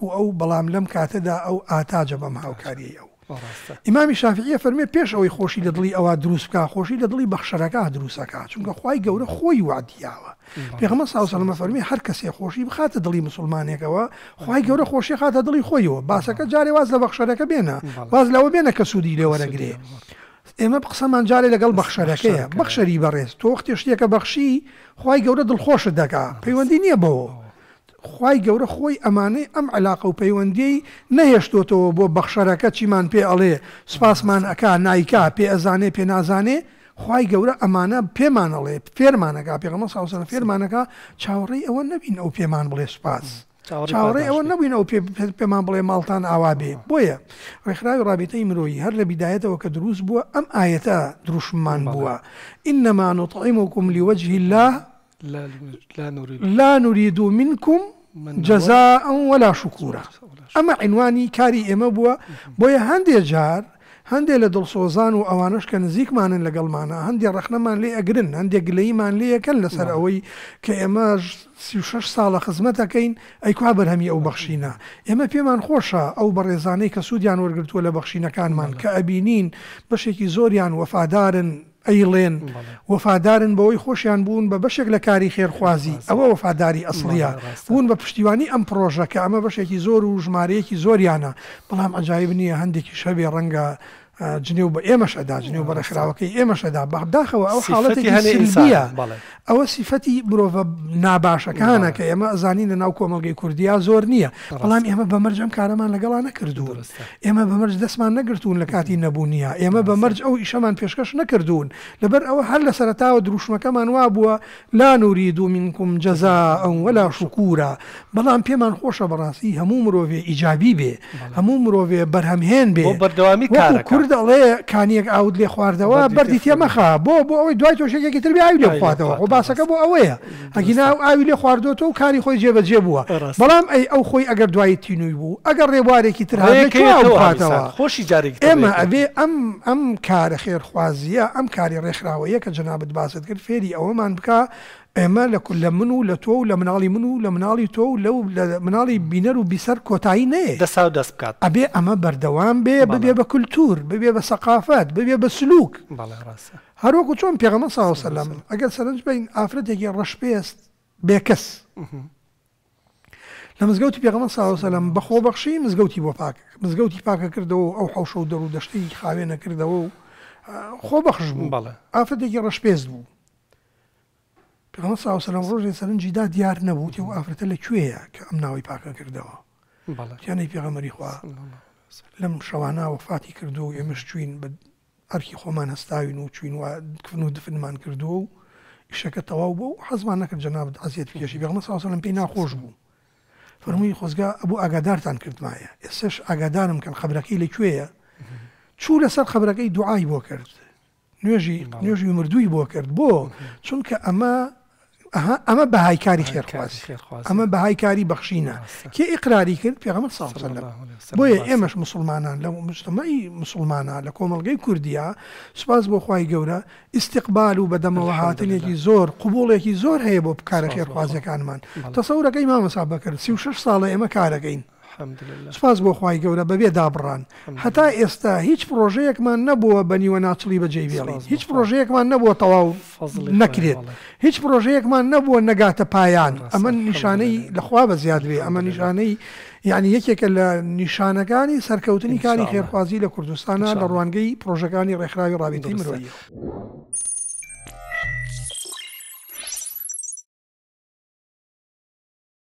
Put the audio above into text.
و ئەو بەڵام لەم کاتەدا ئەو ئاتاجە بەم هاوکاری ئەو ئیمامی شافعیە فەرمێ پێش ئەوەی خۆشی لە دڵی ئەوە دروستکە خۆشی لە دڵی بەخشەرەکە دروستەکە چونکە خی گەورە خۆی وادیاوە پێغمە ساوسەلمە فەرمی هەر کەسێ خۆشی بخاتە دڵی مسلمانێکەوە خی گەورە خۆشی خاتە دڵی خۆیەوە باسەکە جارێ واز لە بەخشەرەکە بێنە واز لەوە بێنە کە سوودی لێوەرەگرێ. ئێمە قسەمان جارێ لەگەڵ بەخشەرەکەیە بەخشەری بەڕێز تۆختی شتێکە بەخشی خی گەورە دڵخۆشت دەکا پەیوەندی نییە بەوە خی گەورە خۆی ئەمانەی ئەم علااق و پەیوەندی نەهێشتۆتەوە بۆ بەخشەرەکە چیمان پێ ئەڵێ سپاسمان ئەک نایکا پێ ئەزانێ پێ نازانێ خی گەورە ئەمانە پێمانەڵێ فێرمانەکە پێغمە ساوسن فێرمانەکە چاوەڕی ئەوە نبین ئەو پێمان بڵێ سپاس. چاوەڕێ ئەوە نبووین ئەو پێمان بڵێ ماڵتان ئاوا بێ بۆیە ڕێکخراوی ڕابیتەی مرۆیی هەر لە بیدایەتەوە کە دروست بووە ئەم ئاەتە دروشمان بووە ئینەمان و تەعیم وکم لیوەجهی لا لا نريد منكم جەزا ئەم وەلا شکوورە ئەمە عینوانی کاری ئێمە بووە بۆیە هەندێ جار هەندێک لە دڵسۆزان و ئەوانش کە نزیکمانن لەگەڵمانە هەندێک ڕخنەمان لێ ئەگرن هەندێک گلەیمان لێەکەن لەسەر ئەوەی کە ئێمە 36 ساڵە خزمەتەکەین ئەیکوا بەرهەمی ئەو بەخشینە ئێمە پێمان خۆشە ئەو بەڕێزانەی کە سوودیان وەرگتووە لە بەخشینەکانمان کە ئەبینین بەشێکی زۆریان وەفادارن ئەیڵێن وەفادارن بەوەی خۆشیان بوون بە بەشێک لە کاری خێرخوازی ئەوە وەفاداری ئەسڵە بوون بە پشتیوانی ئەم پرۆژەکە ئەمە بەشێکی زۆر و ژمارەیەکی زۆریانە بەڵام ئەجاایب نییە هەندێکی شەبێ ڕەنگە جنێ و بە ئێمەشەدا جنێ و بەرەخراوەکەی ئێمەشەدا بەداخەوە ئەو حاڵەتی هەنەئسانە ئەوە سیفەتی مرۆڤە ناباشەکانە کە ئێمە ئەزانی لە ناو کۆمەلگەی کوردیا زۆر نییە بەڵام ئێمە بەمەرجەم کارەمان لەگەڵا نەکردوون ئێمە بەمەرج دەستمان نەگرتوون لە کاتی نەبوونیە ئێمە بەمەرج ئەو ئیشەمان پێشکەش نەکردوون لەبەر ئەوە هەر لە سەرتاوە دروشمەکەمان وا بووە لا نوری دومینکم جەزا ئەو وەلا شکورە بەڵام پێمان خۆشە بەڕاستی هەموو مرۆڤێ ئیجابی بێ هەموو مرۆڤێ بەرهەمهێن بێ بەردەوامی کار دەڵێ کانیەک ئاود لێ خواردەوە بەری تێمەخا بۆ بۆ ئەوەی دوای تۆشێکی تربی ئاوی لێ خواردەوە و باسەکە بۆ ئەوەیە ئەگینا ئاوی لێ خواردۆتە و کاری خۆی جێبەجێ بووە بەڵام ئەی ئەو خۆی ئەگەر دوای تینووی بوو ئەگەر ڕێوارێکی ترهاتەوە خۆشی جارێک ئێمە ئەبێ ئەم ئەم کارە خێرخوازیە ئەم کاری ڕێکخراوەیە کە جنابەت باست کرد فێری ئەوەمان بکە ئێمە لە لە من و لە تۆ و لە مناڵی من و لە مناڵی تۆ و لەو مناڵی بینەر و بیسەر کۆتایی نەیە دەسا دەست بکات ئەبێ ئەمە بەردەوام بێ ببێ بە کولتور ببێ بە سەقافات ببێ بە سلوک هەروەکو چۆن پێغەمە ساوسە لە من ئەگەر سەرنج بین ئافرەتێکی ڕەش پێست بێکەس لە مزگەوتی پێغەمە ساوسەلم بەخۆ بەخشی مزگەوتی بۆ پاک مزگەوتی پاکە کردەوە ئەو حوشە و دەرو دەشتی خاوێنە کردەوە و خۆ بەخش بوو بەڵێ ئافرەتێکی ڕەش پێست بوو پێمە ساوسەرم ڕۆژێ سەرنجی دا دیار نەبوو و ئافرەتە لەکوێیە کە ئەم ناوی پاکە کردەوە یانەی پێغەمەری خوا لەم شەوانە وەفاتی کردو و ئێمەش چوین بە ئەرکی خۆمان هەستاوین و چوین وکردن و دفنمان کردووە و شەکە تەواو بوو حەزمان نەکرد جناب عزیێت پێشی بێمە ساوسەرم پێی ناخۆش بوو فەرمووی خۆزگا ئەبوو ئاگادارتان کردمایە ئێسش ئاگادارم کە خبرەکەی لەکوێیە چوو لەسەر خبرەکەی دوعای بۆ کرد نوێژی نوێژی مردووی بۆ کرد بۆ چونکە ئەمە ئەمە بەهای کاری خێرخواست ئەمە بەهای کاری بەخشینە کێ ئیقراری کرد پێغمە ساڵ بۆیە ئێمەش مسلمانان لە مستمەی مسلمانە لە کۆمەلگەی کوردیا سپاس بۆ خی گەورە استقبال و بەدەمەوە هاتنێکی زۆر قوبوڵێکی زۆر هەیە بۆ بکارە خێرخوازەکانمان تەسەورەکەی مامەسا بەکرد 36 ساڵە ئێمە کارەکەین سپاس بۆ خی گەورە بەبێ دابڕان هەتا ئێستا هیچ پرۆژەیەکمان نەبووە بەنیوە ناچلی بەجێ بێڵی هیچ پرۆژەیەکمان نەبووە تەواو نەکرێت هیچ پرۆژەیەکمان نەبووە نەگاتە پایان ئەمە نیشانەی لەخوا بە زیادوێ ئەمە نیشانەی یعنی یەکێکە لە نیشانەکانی سەرکەوتنی کاری خێرخوازی لە کوردستانە لە ڕوانگەی پرۆژەکانی ڕێکخراوی ڕابیتی مرۆیی.